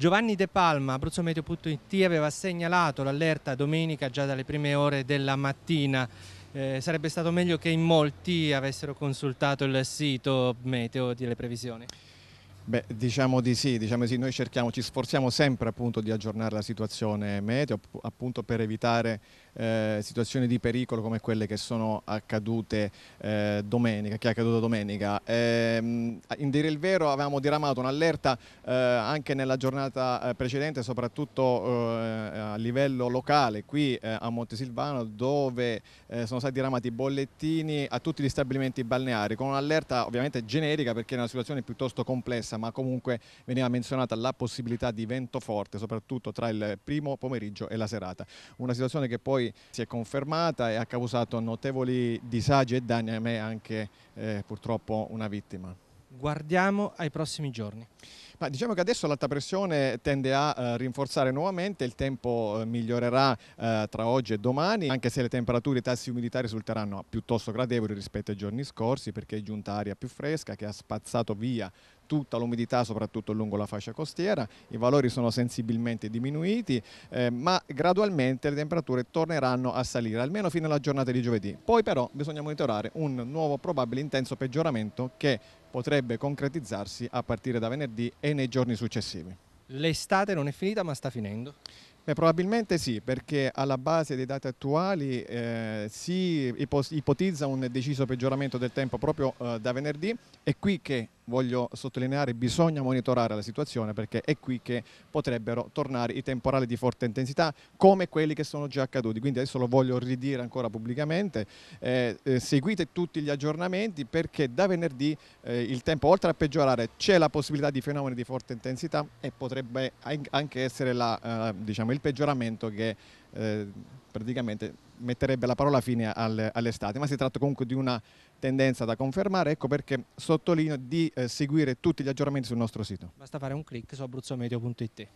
Giovanni De Palma, abbruzzometeo.it, aveva segnalato l'allerta domenica già dalle prime ore della mattina. Eh, sarebbe stato meglio che in molti avessero consultato il sito meteo delle previsioni. Beh, diciamo di sì, diciamo di sì, noi cerchiamo, ci sforziamo sempre appunto di aggiornare la situazione meteo, appunto per evitare eh, situazioni di pericolo come quelle che sono accadute eh, domenica, che è accaduta domenica. Ehm, in dire il vero avevamo diramato un'allerta eh, anche nella giornata eh, precedente, soprattutto eh, a livello locale qui eh, a Montesilvano, dove sono stati diramati bollettini a tutti gli stabilimenti balneari, con un'allerta ovviamente generica perché è una situazione piuttosto complessa ma comunque veniva menzionata la possibilità di vento forte, soprattutto tra il primo pomeriggio e la serata. Una situazione che poi si è confermata e ha causato notevoli disagi e danni a me anche eh, purtroppo una vittima guardiamo ai prossimi giorni. Ma diciamo che adesso l'alta pressione tende a eh, rinforzare nuovamente, il tempo eh, migliorerà eh, tra oggi e domani, anche se le temperature e i tassi umidità risulteranno piuttosto gradevoli rispetto ai giorni scorsi perché è giunta aria più fresca che ha spazzato via tutta l'umidità soprattutto lungo la fascia costiera, i valori sono sensibilmente diminuiti, eh, ma gradualmente le temperature torneranno a salire, almeno fino alla giornata di giovedì. Poi però bisogna monitorare un nuovo probabile intenso peggioramento che potrebbe concretizzarsi a partire da venerdì e nei giorni successivi. L'estate non è finita ma sta finendo? Beh, probabilmente sì, perché alla base dei dati attuali eh, si ipotizza un deciso peggioramento del tempo proprio eh, da venerdì, è qui che voglio sottolineare, bisogna monitorare la situazione perché è qui che potrebbero tornare i temporali di forte intensità come quelli che sono già accaduti. Quindi adesso lo voglio ridire ancora pubblicamente. Eh, eh seguite tutti gli aggiornamenti perché da venerdì eh, il tempo oltre a peggiorare c'è la possibilità di fenomeni di forte intensità e potrebbe anche essere la, eh, diciamo, il peggioramento che eh, praticamente metterebbe la parola fine al, all'estate, ma si tratta comunque di una tendenza da confermare, ecco perché sottolineo di eh, seguire tutti gli aggiornamenti sul nostro sito. Basta fare un clic su abruzzomedio.it.